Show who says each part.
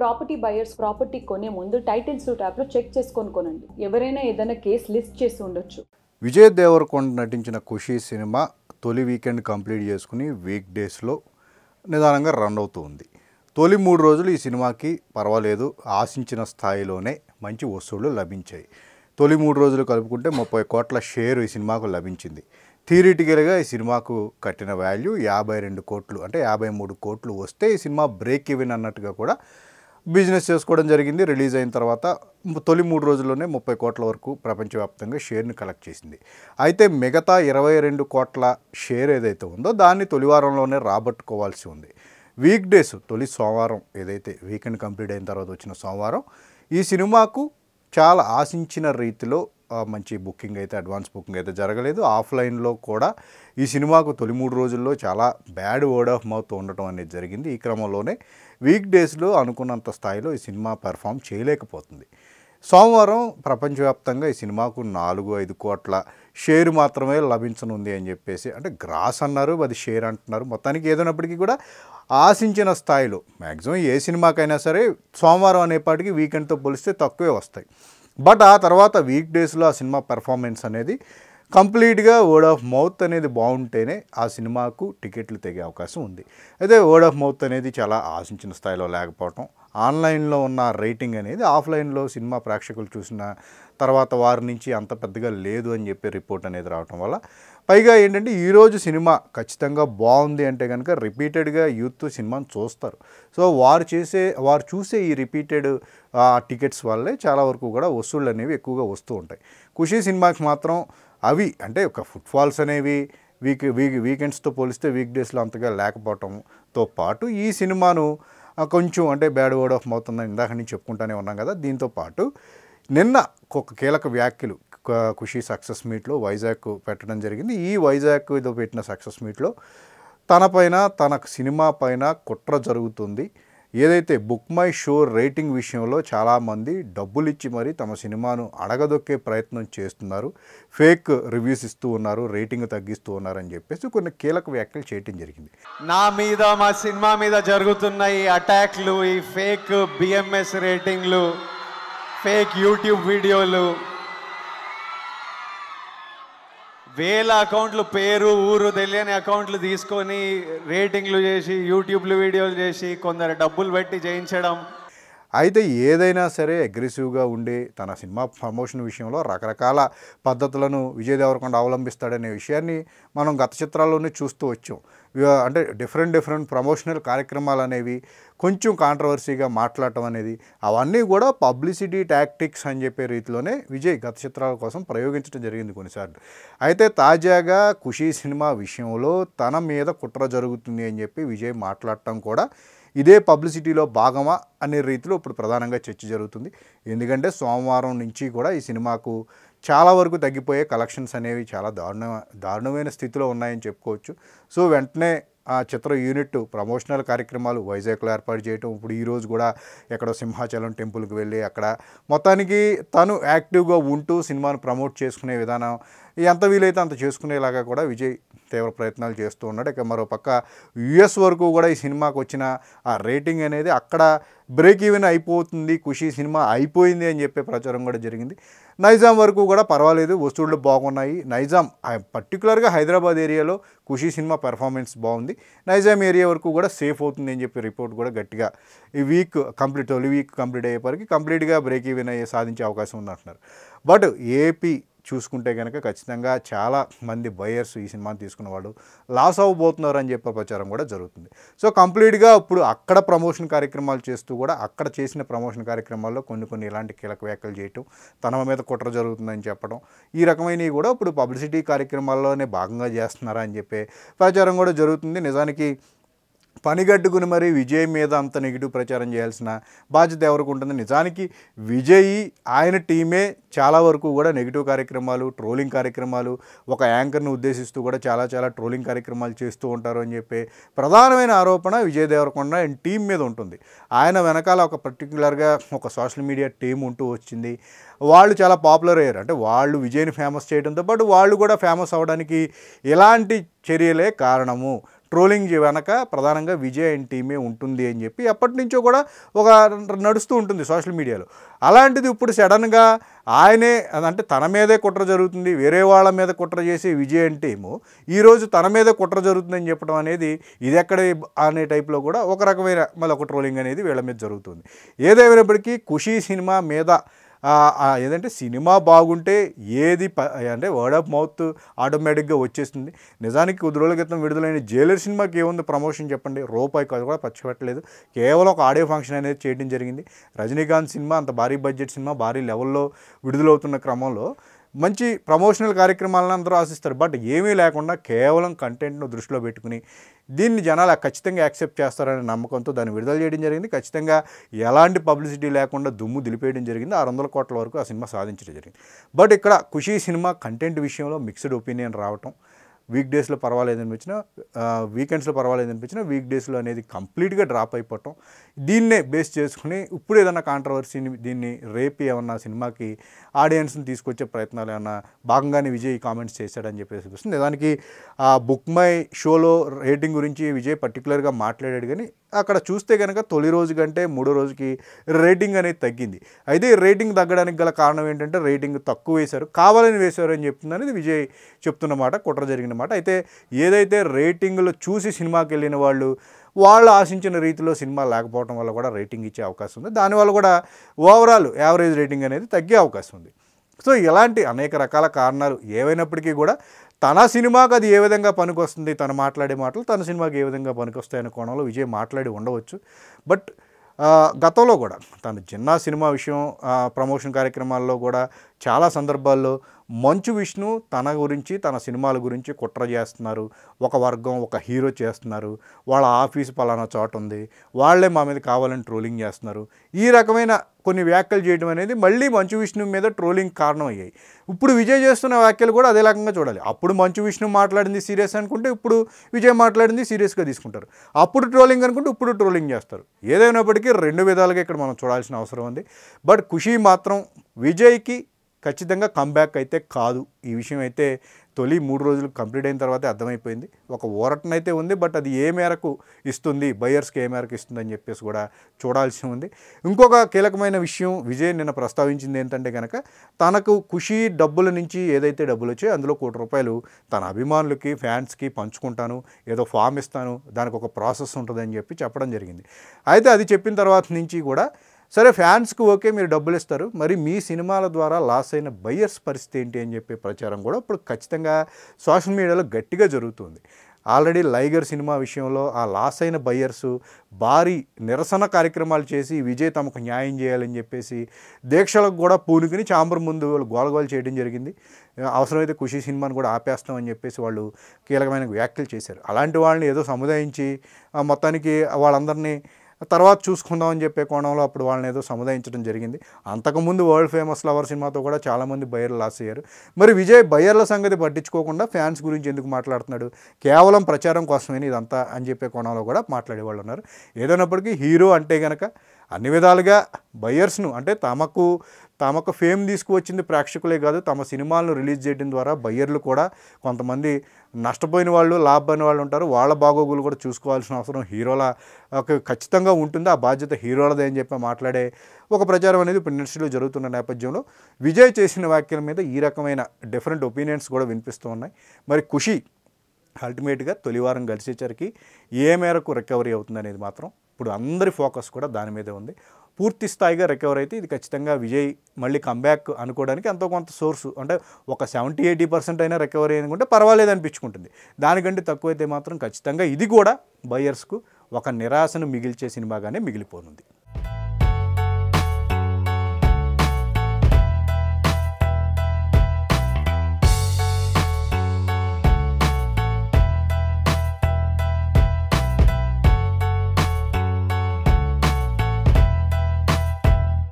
Speaker 1: property buyers property కొనే ముందు title suit యాప్లో చెక్ చేసుకొని కొనండి ఎవరైనా ఏదైనా కేసు లిస్ట్ చేసి ఉండొచ్చు విజయ్ దేవరకొండ నటించిన ఖుషి సినిమా తొలి వీకెండ్ కంప్లీట్ చేసుకుని వీక్ డేస్లో నిదానంగా రన్ అవుతూ ఉంది తొలి మూడు రోజులు ఈ సినిమాకి పర్వాలేదు ఆశించిన స్థాయిలోనే మంచి వసూళ్లు లభించాయి తొలి మూడు రోజులు కలుపుకుంటే ముప్పై కోట్ల షేర్ ఈ సినిమాకు లభించింది థియరిటికల్గా ఈ సినిమాకు కట్టిన వాల్యూ యాభై రెండు కోట్లు అంటే యాభై మూడు కోట్లు వస్తే ఈ సినిమా బ్రేక్ ఈవెన్ అన్నట్టుగా కూడా బిజినెస్ చేసుకోవడం జరిగింది రిలీజ్ అయిన తర్వాత తొలి మూడు రోజుల్లోనే ముప్పై కోట్ల వరకు ప్రపంచవ్యాప్తంగా షేర్ను కలెక్ట్ చేసింది అయితే మిగతా ఇరవై రెండు కోట్ల షేర్ ఏదైతే ఉందో దాన్ని తొలివారంలోనే రాబట్టుకోవాల్సి ఉంది వీక్ డేస్ తొలి సోమవారం ఏదైతే వీకెండ్ కంప్లీట్ అయిన తర్వాత వచ్చిన సోమవారం ఈ సినిమాకు చాలా ఆశించిన రీతిలో మంచి బుకింగ్ అయితే అడ్వాన్స్ బుకింగ్ అయితే జరగలేదు ఆఫ్లైన్లో కూడా ఈ సినిమాకు తొలి మూడు రోజుల్లో చాలా బ్యాడ్ వర్డ్ ఆఫ్ మౌత్ ఉండటం అనేది జరిగింది ఈ క్రమంలోనే వీక్ డేస్లో అనుకున్నంత స్థాయిలో ఈ సినిమా పెర్ఫామ్ చేయలేకపోతుంది సోమవారం ప్రపంచవ్యాప్తంగా ఈ సినిమాకు నాలుగు ఐదు కోట్ల షేర్ మాత్రమే లభించనుంది అని చెప్పేసి అంటే గ్రాస్ అన్నారు అది షేర్ అంటున్నారు మొత్తానికి ఏదైనప్పటికీ కూడా ఆశించిన స్థాయిలో మ్యాక్సిమం ఏ సినిమాకైనా సరే సోమవారం అనేపాటికి వీకెండ్తో పోలిస్తే తక్కువే వస్తాయి బట్ ఆ తర్వాత వీక్ డేస్లో ఆ సినిమా పెర్ఫార్మెన్స్ అనేది కంప్లీట్గా వర్డ్ ఆఫ్ మౌత్ అనేది బాగుంటేనే ఆ సినిమాకు టికెట్లు తెగే అవకాశం ఉంది అయితే వర్డ్ ఆఫ్ మౌత్ అనేది చాలా ఆశించిన స్థాయిలో లేకపోవటం ఆన్లైన్లో ఉన్న రేటింగ్ అనేది ఆఫ్లైన్లో సినిమా ప్రేక్షకులు చూసిన తర్వాత వారి నుంచి అంత పెద్దగా లేదు అని చెప్పి రిపోర్ట్ అనేది రావటం వల్ల పైగా ఏంటంటే ఈరోజు సినిమా ఖచ్చితంగా బాగుంది అంటే కనుక రిపీటెడ్గా యూత్ సినిమాను చూస్తారు సో వారు చేసే వారు చూసే ఈ రిపీటెడ్ టికెట్స్ వల్లే చాలా వరకు కూడా వసూళ్ళు అనేవి ఎక్కువగా వస్తూ ఉంటాయి ఖుషీ సినిమాకి మాత్రం అవి అంటే ఒక ఫుట్ఫాల్స్ అనేవి వీక్ వీక్ వీకెండ్స్తో పోలిస్తే వీక్ డేస్లో అంతగా లేకపోవటంతో పాటు ఈ సినిమాను కొంచెం అంటే బ్యాడ్ వర్డ్ ఆఫ్ మౌత్ ఉందని ఇందాక నుంచి చెప్పుకుంటూనే ఉన్నాం కదా దీంతో పాటు నిన్న ఒక కీలక వ్యాఖ్యలు ఖుషి సక్సెస్ మీట్లో వైజాగ్ పెట్టడం జరిగింది ఈ వైజాగ్ ఇదో పెట్టిన సక్సెస్ మీట్లో తనపైన తన సినిమా పైన కుట్ర జరుగుతుంది ఏదైతే బుక్ మై షో రేటింగ్ విషయంలో చాలామంది డబ్బులు ఇచ్చి మరీ తమ సినిమాను అడగదొక్కే ప్రయత్నం చేస్తున్నారు ఫేక్ రివ్యూస్ ఇస్తూ ఉన్నారు రేటింగ్ తగ్గిస్తూ ఉన్నారని చెప్పేసి కొన్ని కీలక వ్యాఖ్యలు చేయటం జరిగింది నా మీద మా సినిమా మీద జరుగుతున్న ఈ అటాక్లు ఈ ఫేక్ బిఎంఎస్ రేటింగ్లు ఫేక్ యూట్యూబ్ వీడియోలు వేల అకౌంట్లు పేరు ఊరు తెలియని అకౌంట్లు తీసుకొని రేటింగ్లు చేసి యూట్యూబ్లు వీడియోలు చేసి కొందరు డబ్బులు పెట్టి చేయించడం అయితే ఏదైనా సరే అగ్రెసివ్గా ఉండి తన సినిమా ప్రమోషన్ విషయంలో రకరకాల పద్ధతులను విజయ్ దేవరకొండ అవలంబిస్తాడనే విషయాన్ని మనం గత చిత్రాల్లోనే చూస్తూ వచ్చాం అంటే డిఫరెంట్ డిఫరెంట్ ప్రమోషనల్ కార్యక్రమాలు అనేవి కొంచెం కాంట్రవర్సీగా మాట్లాడటం అనేది అవన్నీ కూడా పబ్లిసిటీ టాక్టిక్స్ అని చెప్పే రీతిలోనే విజయ్ గత చిత్రాల కోసం ప్రయోగించడం జరిగింది కొన్నిసార్లు అయితే తాజాగా ఖుషీ సినిమా విషయంలో తన మీద కుట్ర జరుగుతుంది అని చెప్పి విజయ్ మాట్లాడటం కూడా ఇదే పబ్లిసిటీలో భాగమా అనే రీతిలో ఇప్పుడు ప్రధానంగా చర్చ జరుగుతుంది ఎందుకంటే సోమవారం నుంచి కూడా ఈ సినిమాకు చాలా వరకు తగ్గిపోయే కలెక్షన్స్ అనేవి చాలా దారుణ దారుణమైన స్థితిలో ఉన్నాయని చెప్పుకోవచ్చు సో వెంటనే ఆ చిత్ర యూనిట్ ప్రమోషనల్ కార్యక్రమాలు వైజాగ్లో ఏర్పాటు చేయటం ఇప్పుడు ఈరోజు కూడా ఎక్కడో సింహాచలం టెంపుల్కి వెళ్ళి అక్కడ మొత్తానికి తను యాక్టివ్గా ఉంటూ సినిమాను ప్రమోట్ చేసుకునే విధానం ఎంత వీలైతే అంత చేసుకునేలాగా కూడా విజయ్ తీవ్ర ప్రయత్నాలు చేస్తూ ఉన్నాడు ఇక మరోపక్క యుఎస్ వరకు కూడా ఈ సినిమాకు వచ్చిన ఆ రేటింగ్ అనేది అక్కడ బ్రేక్ ఈవెన్ అయిపోతుంది ఖుషీ సినిమా అయిపోయింది అని చెప్పే ప్రచారం కూడా జరిగింది నైజాం వరకు కూడా పర్వాలేదు వస్తువులు బాగున్నాయి నైజాం పర్టికులర్గా హైదరాబాద్ ఏరియాలో ఖుషీ సినిమా పెర్ఫార్మెన్స్ బాగుంది నైజాం ఏరియా వరకు కూడా సేఫ్ అవుతుంది అని చెప్పి రిపోర్ట్ కూడా గట్టిగా ఈ వీక్ కంప్లీట్ తొలి వీక్ కంప్లీట్ అయ్యేపరికి కంప్లీట్గా బ్రేక్ ఈవెన్ అయ్యే సాధించే అవకాశం ఉందంటున్నారు బట్ ఏపీ చూసుకుంటే కనుక ఖచ్చితంగా చాలా మంది బయర్స్ ఈ సినిమాని తీసుకున్న వాళ్ళు లాస్ అవ్వబోతున్నారు అని చెప్పే ప్రచారం కూడా జరుగుతుంది సో కంప్లీట్గా ఇప్పుడు అక్కడ ప్రమోషన్ కార్యక్రమాలు చేస్తూ కూడా అక్కడ చేసిన ప్రమోషన్ కార్యక్రమాల్లో కొన్ని కొన్ని ఇలాంటి కీలక వ్యాఖ్యలు చేయటం తన మీద కుట్ర జరుగుతుందని చెప్పడం ఈ రకమైనవి కూడా ఇప్పుడు పబ్లిసిటీ కార్యక్రమాల్లోనే భాగంగా చేస్తున్నారా అని చెప్పే ప్రచారం కూడా జరుగుతుంది నిజానికి పనిగట్టుకుని మరి విజయ్ మీద అంత నెగిటివ్ ప్రచారం చేయాల్సిన బాధ్యత ఎవరికి ఉంటుంది నిజానికి విజయ్ ఆయన టీమే చాలా వరకు కూడా నెగిటివ్ కార్యక్రమాలు ట్రోలింగ్ కార్యక్రమాలు ఒక యాంకర్ను ఉద్దేశిస్తూ కూడా చాలా చాలా ట్రోలింగ్ కార్యక్రమాలు చేస్తూ ఉంటారు అని చెప్పి ప్రధానమైన ఆరోపణ విజయ్ దేవరకొండ ఆయన టీం మీద ఉంటుంది ఆయన వెనకాల ఒక పర్టికులర్గా ఒక సోషల్ మీడియా టీం ఉంటూ వచ్చింది వాళ్ళు చాలా పాపులర్ అయ్యారు అంటే వాళ్ళు విజయ్ని ఫేమస్ చేయడంతో పాటు వాళ్ళు కూడా ఫేమస్ అవ్వడానికి ఎలాంటి చర్యలే కారణము ట్రోలింగ్ వెనక ప్రధానంగా విజయ్ అండ్ టీమే ఉంటుంది అని చెప్పి అప్పటి నుంచో కూడా ఒక నడుస్తూ ఉంటుంది సోషల్ మీడియాలో అలాంటిది ఇప్పుడు సడన్గా ఆయనే అంటే తన మీదే కుట్ర జరుగుతుంది వేరే వాళ్ళ మీద కుట్ర చేసి విజయ్ అండ్ టీము ఈరోజు తన మీద కుట్ర జరుగుతుందని చెప్పడం అనేది ఇది ఎక్కడ అనే టైప్లో కూడా ఒక రకమైన మళ్ళీ ఒక ట్రోలింగ్ అనేది వీళ్ళ మీద జరుగుతుంది ఏదేమైనప్పటికీ ఖుషీ సినిమా మీద ఏదంటే సినిమా బాగుంటే ఏది అంటే వర్డ్ ఆఫ్ మౌత్ ఆటోమేటిక్గా వచ్చేసింది నిజానికి కొద్ది రోజుల క్రితం విడుదలైన జైలర్ సినిమాకి ఏముంది ప్రమోషన్ చెప్పండి రూపాయి కూడా పచ్చిపెట్టలేదు కేవలం ఒక ఆడియో ఫంక్షన్ అనేది చేయడం జరిగింది రజనీకాంత్ సినిమా అంత భారీ బడ్జెట్ సినిమా భారీ లెవెల్లో విడుదలవుతున్న క్రమంలో మంచి ప్రమోషనల్ కార్యక్రమాలను అందరూ ఆశిస్తారు బట్ ఏమీ లేకుండా కేవలం కంటెంట్ను దృష్టిలో పెట్టుకుని దీన్ని జనాలు ఖచ్చితంగా యాక్సెప్ట్ చేస్తారనే నమ్మకంతో దాన్ని విడుదల చేయడం జరిగింది ఖచ్చితంగా ఎలాంటి పబ్లిసిటీ లేకుండా దుమ్ము దిలిపేయడం జరిగింది ఆరు వందల కోట్ల వరకు ఆ సినిమా సాధించడం జరిగింది బట్ ఇక్కడ ఖుషీ సినిమా కంటెంట్ విషయంలో మిక్స్డ్ ఒపీనియన్ రావటం వీక్ డేస్లో పర్వాలేదు అనిపించినా వీకెండ్స్లో పర్వాలేదు అనిపించినా వీక్ డేస్లో అనేది కంప్లీట్గా డ్రాప్ అయిపోవటం దీన్నే బేస్ చేసుకుని ఇప్పుడు ఏదన్నా కాంట్రవర్సీని దీన్ని రేపు ఏమన్నా సినిమాకి ఆడియన్స్ని తీసుకొచ్చే ప్రయత్నాలు ఏమన్నా భాగంగానే విజయ్ కామెంట్స్ చేశాడని చెప్పేసి చూస్తుంది దానికి ఆ బుక్ మై షోలో రేటింగ్ గురించి విజయ్ పర్టికులర్గా మాట్లాడాడు కానీ అక్కడ చూస్తే కనుక తొలి రోజు కంటే మూడో రోజుకి రేటింగ్ అనేది తగ్గింది అయితే రేటింగ్ తగ్గడానికి గల కారణం ఏంటంటే రేటింగ్ తక్కువ వేశారు కావాలని వేశారు అని చెప్తుంది అనేది విజయ్ చెప్తున్నమాట కుట్ర జరిగిన అనమాట అయితే ఏదైతే రేటింగ్లు చూసి సినిమాకి వెళ్ళిన వాళ్ళు వాళ్ళు ఆశించిన రీతిలో సినిమా లేకపోవడం వల్ల కూడా రేటింగ్ ఇచ్చే అవకాశం ఉంది దానివల్ల కూడా ఓవరాల్ యావరేజ్ రేటింగ్ అనేది తగ్గే అవకాశం ఉంది సో ఇలాంటి అనేక రకాల కారణాలు ఏవైనప్పటికీ కూడా తన సినిమాకి అది ఏ విధంగా పనికొస్తుంది తను మాట్లాడే మాటలు తన సినిమాకి ఏ విధంగా పనికొస్తాయనే కోణంలో విజయ్ మాట్లాడి ఉండవచ్చు బట్ గతంలో కూడా తను జిన్నా సినిమా విషయం ప్రమోషన్ కార్యక్రమాల్లో కూడా చాలా సందర్భాల్లో మంచు విష్ణు తన గురించి తన సినిమాల గురించి కుట్ర చేస్తున్నారు ఒక వర్గం ఒక హీరో చేస్తున్నారు వాళ్ళ ఆఫీస్ పలానా చోట ఉంది వాళ్ళే మా మీద కావాలని ట్రోలింగ్ చేస్తున్నారు ఈ రకమైన కొన్ని వ్యాఖ్యలు చేయడం అనేది మళ్ళీ మంచు విష్ణు మీద ట్రోలింగ్ కారణం అయ్యాయి ఇప్పుడు విజయ్ చేస్తున్న వ్యాఖ్యలు కూడా అదే రకంగా చూడాలి అప్పుడు మంచు విష్ణు మాట్లాడింది సీరియస్ అనుకుంటే ఇప్పుడు విజయ్ మాట్లాడింది సీరియస్గా తీసుకుంటారు అప్పుడు ట్రోలింగ్ అనుకుంటే ఇప్పుడు ట్రోలింగ్ చేస్తారు ఏదైనప్పటికీ రెండు విధాలుగా ఇక్కడ మనం చూడాల్సిన అవసరం ఉంది బట్ ఖుషీ మాత్రం విజయ్కి ఖచ్చితంగా కంబ్యాక్ అయితే కాదు ఈ విషయం అయితే తొలి మూడు రోజులు కంప్లీట్ అయిన తర్వాతే అర్థమైపోయింది ఒక ఓరటన అయితే ఉంది బట్ అది ఏ మేరకు ఇస్తుంది బయర్స్కి ఏ మేరకు ఇస్తుందని చెప్పేసి కూడా చూడాల్సి ఉంది ఇంకొక కీలకమైన విషయం విజయ్ నిన్న ప్రస్తావించింది ఏంటంటే కనుక తనకు ఖుషి డబ్బుల నుంచి ఏదైతే డబ్బులు వచ్చాయో అందులో కోటి రూపాయలు తన అభిమానులకి ఫ్యాన్స్కి పంచుకుంటాను ఏదో ఫామ్ ఇస్తాను దానికి ఒక ప్రాసెస్ ఉంటుందని చెప్పి చెప్పడం జరిగింది అయితే అది చెప్పిన తర్వాత నుంచి కూడా సరే ఫ్యాన్స్కి ఓకే మీరు డబ్బులు ఇస్తారు మరి మీ సినిమాల ద్వారా లాస్ అయిన బయ్యర్స్ పరిస్థితి ఏంటి అని చెప్పే ప్రచారం కూడా ఇప్పుడు ఖచ్చితంగా సోషల్ మీడియాలో గట్టిగా జరుగుతుంది ఆల్రెడీ లైగర్ సినిమా విషయంలో ఆ లాస్ అయిన బయ్యర్సు భారీ నిరసన కార్యక్రమాలు చేసి విజయ్ తమకు న్యాయం చేయాలని చెప్పేసి దీక్షలకు కూడా పూనుకుని చాంబర్ ముందు వాళ్ళు గోలగోలు చేయడం జరిగింది అవసరమైతే ఖుషి సినిమాను కూడా ఆపేస్తామని చెప్పేసి వాళ్ళు కీలకమైన వ్యాఖ్యలు చేశారు అలాంటి వాళ్ళని ఏదో సముదాయించి మొత్తానికి వాళ్ళందరినీ తర్వాత చూసుకుందాం అని చెప్పే కోణంలో అప్పుడు వాళ్ళని ఏదో సముదాయించడం జరిగింది అంతకుముందు వరల్డ్ ఫేమస్ లవర్ సినిమాతో కూడా చాలామంది బయర్లు లాస్ అయ్యారు మరి విజయ్ బయర్ల సంగతి పట్టించుకోకుండా ఫ్యాన్స్ గురించి ఎందుకు మాట్లాడుతున్నాడు కేవలం ప్రచారం కోసమేని ఇదంతా అని చెప్పే కోణంలో కూడా మాట్లాడేవాళ్ళు ఉన్నారు ఏదైనప్పటికీ హీరో అంటే కనుక అన్ని విధాలుగా బయ్యర్స్ను అంటే తమకు తమకు ఫేమ్ తీసుకువచ్చింది ప్రేక్షకులే కాదు తమ సినిమాలను రిలీజ్ చేయడం ద్వారా బయ్యర్లు కూడా కొంతమంది నష్టపోయిన వాళ్ళు లాభపోయిన వాళ్ళు ఉంటారు వాళ్ళ బాగోగులు కూడా చూసుకోవాల్సిన అవసరం హీరోల ఖచ్చితంగా ఉంటుంది ఆ బాధ్యత హీరోలదే అని చెప్పి మాట్లాడే ఒక ప్రచారం అనేది ఇప్పుడు ఇండస్ట్రీలో జరుగుతున్న నేపథ్యంలో విజయ్ చేసిన వ్యాఖ్యల మీద ఈ రకమైన డిఫరెంట్ ఒపీనియన్స్ కూడా వినిపిస్తూ ఉన్నాయి మరి ఖుషి అల్టిమేట్గా తొలివారం కలిసేసరికి ఏ మేరకు రికవరీ అవుతుంది అనేది మాత్రం ఇప్పుడు అందరి ఫోకస్ కూడా దాని మీదే ఉంది పూర్తి స్థాయిగా రికవర్ అయితే ఇది ఖచ్చితంగా విజయ్ మళ్ళీ కంబ్యాక్ అనుకోవడానికి ఎంతో కొంత సోర్సు అంటే ఒక సెవెంటీ ఎయిటీ పర్సెంట్ అయినా రికవరీ అనుకుంటే పర్వాలేదు అనిపించుకుంటుంది దానికంటే తక్కువైతే మాత్రం ఖచ్చితంగా ఇది కూడా బయర్స్కు ఒక నిరాశను మిగిల్చే సినిమాగానే మిగిలిపోనుంది